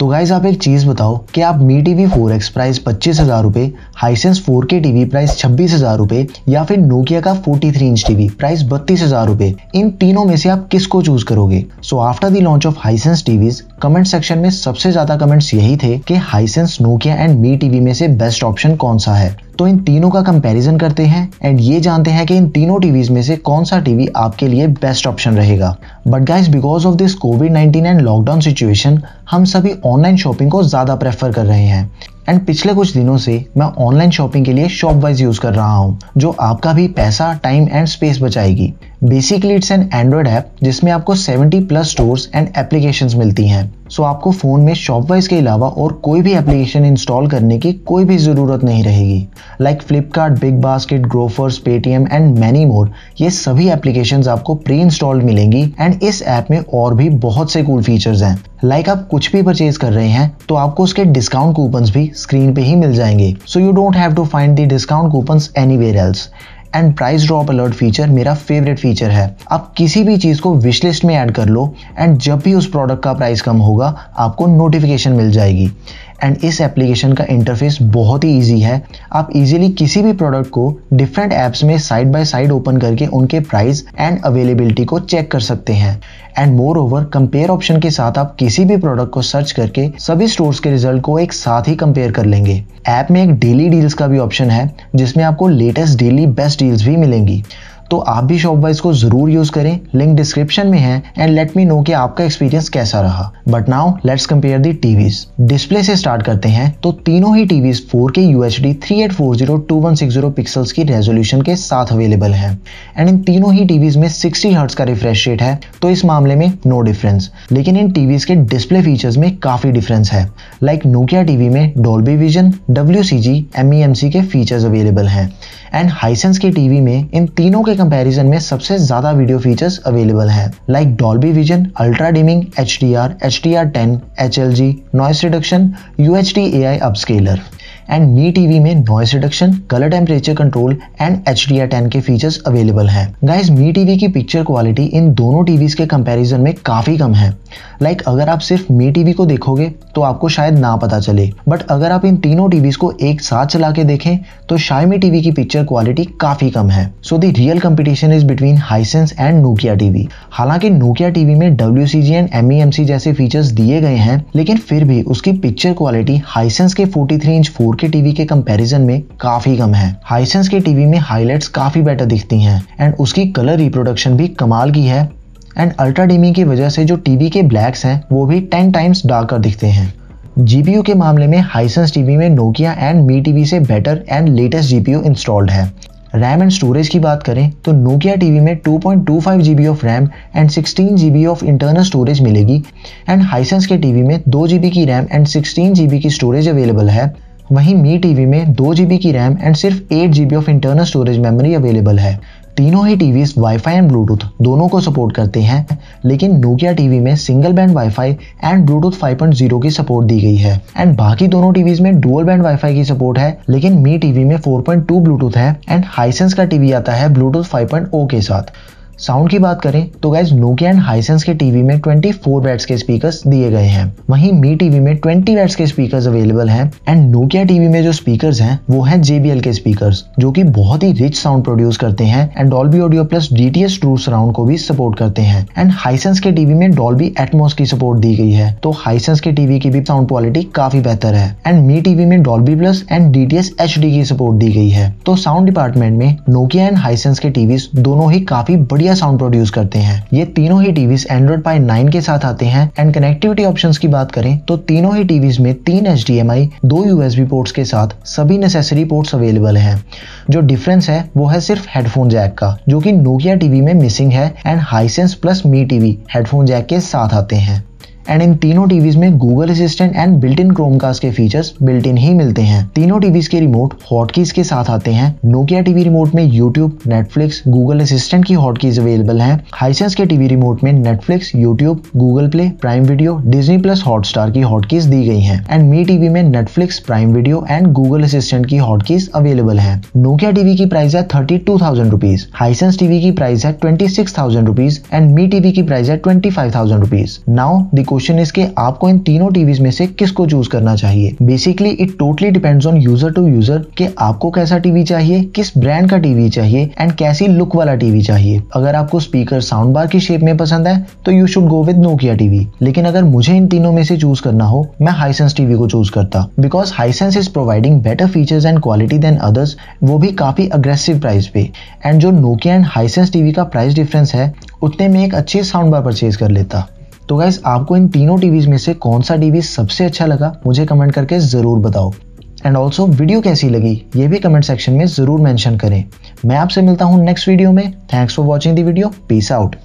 तो गाइज आप एक चीज़ बताओ कि आप Mi T V four X price पच्चीस हज़ार रुपए Hisense four K TV price छब्बीस हज़ार रुपए या फिर नोकिया का forty three inch TV price बत्तीस हज़ार रुपए इन तीनों में से आप किसको चूज करोगे so after the launch of Hisense TVs comment section में सबसे ज़्यादा कमेंट्स यही थे कि Hisense Nokia and Mi T वी में से बेस्ट ऑप्शन कौन सा है तो इन तीनों का कंपैरिजन करते हैं एंड ये जानते हैं कि इन तीनों टीवीज में से कौन सा टीवी आपके लिए बेस्ट ऑप्शन रहेगा but guys because of this COVID nineteen and lockdown situation हम सभी ऑनलाइन शॉपिंग को ज़्यादा प्रेफर कर रहे हैं एंड पिछले कुछ दिनों से मैं ऑनलाइन शॉपिंग के लिए शॉप वाइज यूज़ कर रहा हूँ जो आपका भी पैसा टाइम एंड स्पेस बचाएगी basically it's an Android app जिसमें आपको 70 प्लस स्टोर्स एंड एप्लीकेशंस मिलती हैं सो so आपको फ़ोन में शॉपवाइज के अलावा और कोई भी एप्लीकेशन इंस्टॉल करने की कोई भी ज़रूरत नहीं रहेगी like Flipkart Big Basket Grofers Paytm and many more ये सभी एप्लीकेशन आपको प्री इंस्टॉल्ड मिलेंगी एंड इस ऐप में और भी बहुत से कूल फीचर्स हैं लाइक आप कुछ भी परचेज कर रहे हैं तो आपको उसके डिस्काउंट कूपन्स भी स्क्रीन पे ही मिल जाएंगे so you don't have to find the discount coupons anywhere else and price drop alert feature मेरा फेवरेट फीचर है आप किसी भी चीज़ को विशलिस्ट में ऐड कर लो एंड जब भी उस प्रोडक्ट का प्राइस कम होगा आपको नोटिफिकेशन मिल जाएगी एंड इस एप्लीकेशन का इंटरफेस बहुत ही ईजी है आप इजीली किसी भी प्रोडक्ट को डिफरेंट ऐप्स में साइड बाय साइड ओपन करके उनके प्राइस एंड अवेलेबिलिटी को चेक कर सकते हैं and moreover compare option के साथ आप किसी भी प्रोडक्ट को सर्च करके सभी स्टोर्स के रिजल्ट को एक साथ ही कंपेयर कर लेंगे ऐप में एक डेली डील्स का भी ऑप्शन है जिसमें आपको लेटेस्ट डेली बेस्ट डील्स भी मिलेंगी तो आप भी शॉप वाइज को जरूर यूज करें लिंक डिस्क्रिप्शन में है एंड लेट मी नो कि आपका एक्सपीरियंस कैसा रहा but now let's compare the TVs display से स्टार्ट करते हैं तो तीनों ही TVs two one six zero pixels की रेजोल्यूशन के साथ अवेलेबल है एंड इन तीनों ही टीवीज में सिक्सटी हर्ट्स का रिफ्रेश रेट है तो इस मामले में नो डिफरेंस लेकिन इन टीवीज के डिस्प्ले फीचर्स में काफी डिफरेंस है लाइक नोकिया टीवी में Dolby Vision W C G M M ई सी के फीचर्स अवेलेबल हैं एंड हाइसेंस के टीवी में इन तीनों के कंपैरिजन में सबसे ज्यादा वीडियो फीचर्स अवेलेबल हैं like Dolby Vision ultra dimming H D R H D R ten H L G noise reduction U H D A I upscaler and Mi TV में noise reduction colour temperature control and H D R ten के features available हैं guys Mi TV की picture quality इन दोनों TVs के comparison में काफ़ी कम है लाइक like, अगर आप सिर्फ मी टीवी को देखोगे तो आपको शायद ना पता चले बट अगर आप इन तीनों टीवीज को एक साथ चला के देखें तो शायमी टीवी की पिक्चर क्वालिटी काफ़ी कम है so the real competition is between Hisense and Nokia TV हालांकि नोकिया टीवी में W C G and M E M C जैसे फीचर्स दिए गए हैं लेकिन फिर भी उसकी पिक्चर क्वालिटी हाईसेंस के फोर्टी थ्री इंच फोर बॉलीवुड के टीवी के कंपैरिजन में काफी कम है हाइसेंस के टीवी में हाइलाइट्स काफी बेटर दिखती हैं एंड उसकी कलर रिप्रोडक्शन भी कमाल की है एंड अल्ट्रा डीमी की वजह से जो टीवी के ब्लैक्स हैं वो भी टेन टाइम्स डार्कर दिखते हैं जीपीयू के मामले में हाइसेंस टीवी में नोकिया एंड मी टीवी से better and latest GPU installed है रैम एंड स्टोरेज की बात करें तो नोकिया टीवी में 2.25 B of RAM and 16 B of internal storage मिलेगी एंड हाईसेंस के टीवी में 2 जी की रैम एंड 16 जी की स्टोरेज अवेलेबल है वहीं मी टीवी में दो जी की रैम एंड सिर्फ eight G of internal storage memory available है तीनों ही टीवीज वाईफाई एंड ब्लूटूथ दोनों को सपोर्ट करते हैं लेकिन नोकिया टीवी में single band wifi and Bluetooth 5.0 की सपोर्ट दी गई है एंड बाकी दोनों टीवीज में डुअल बैंड वाईफाई की सपोर्ट है लेकिन मी टीवी में 4.2 ब्लूटूथ है एंड हाइसेंस का टीवी आता है ब्लूटूथ 5.0 के साथ साउंड की बात करें तो गाइज नोकिया एंड हाइसेंस के टीवी में 24 फोर के स्पीकर्स दिए गए हैं वहीं मी टीवी में 20 वैट्स के स्पीकर्स अवेलेबल हैं एंड नोकिया टीवी में जो स्पीकर्स हैं वो हैं JBL के स्पीकर्स जो कि बहुत ही रिच साउंड प्रोड्यूस करते हैं and Dolby audio plus DTS true surround को भी सपोर्ट करते हैं एंड हाइसेंस के टीवी में डॉल्बी एटमोस की सपोर्ट दी गई है तो हाइसेंस के टीवी की भी साउंड क्वालिटी काफी बेहतर है एंड मी टीवी में Dolby plus and DTS HD की सपोर्ट दी गई है तो साउंड डिपार्टमेंट में नोकिया एंड हाइसेंस के टीवी दोनों ही काफी बढ़िया बढ़िया साउंड प्रोड्यूस करते हैं ये तीनों ही टीवी एंड्रॉइड पाई नाइन के साथ आते हैं एंड कनेक्टिविटी ऑप्शन की बात करें तो तीनों ही टीवी में तीन एच दो यूएसबी पोर्ट्स के साथ सभी नेसेसरी पोर्ट्स अवेलेबल है जो डिफरेंस है वो है सिर्फ हेडफोन जैक का जो की नोकिया टीवी में मिसिंग है and Hisense plus Mi TV headphone jack के साथ आते हैं एंड इन तीनों टीवीज में Google Assistant and built in Chromecast के फीचर्स बिल्ट इन ही मिलते हैं तीनों टीवीज के रिमोट हॉटकीज के साथ आते हैं नोकिया टीवी रिमोट में यूट्यूब नेटफ्लिक्स गूगल असिस्टेंट की हॉटकीज अवेलेबल है हाइसेंस के टीवी रिमोट में Netflix YouTube Google Play Prime Video Disney plus Hotstar की हॉटकीज दी गई है एंड मी टीवी में Netflix Prime Video and Google Assistant की हॉटकीज अवेलेबल है नोकिया टीवी की प्राइस है thirty two thousand rupees Hisense TV की प्राइस है twenty six thousand rupees and Mi TV की प्राइस है twenty five thousand rupees now the question is कि आपको इन तीनों टीवीज में से किसको चूज करना चाहिए basically it totally depends on user to user कि आपको कैसा टीवी चाहिए किस ब्रांड का टीवी चाहिए एंड कैसी लुक वाला टीवी चाहिए अगर आपको स्पीकर साउंड बार की शेप में पसंद है तो you should go with Nokia TV लेकिन अगर मुझे इन तीनों में से चूज करना हो मैं हाईसेंस टीवी को चूज करता because Hisense is providing better features and quality than others वो भी काफी अग्रेसिव प्राइस पे एंड जो नोकिया एंड हाईसेंस टीवी का प्राइस डिफरेंस है उतने में एक अच्छी साउंड बार परचेज कर लेता तो गैस आपको इन तीनों टीवीज़ में से कौन सा टीवी सबसे अच्छा लगा मुझे कमेंट करके ज़रूर बताओ एंड ऑल्सो वीडियो कैसी लगी ये भी कमेंट सेक्शन में ज़रूर मेंशन करें मैं आपसे मिलता हूँ नेक्स्ट वीडियो में thanks for watching the video peace out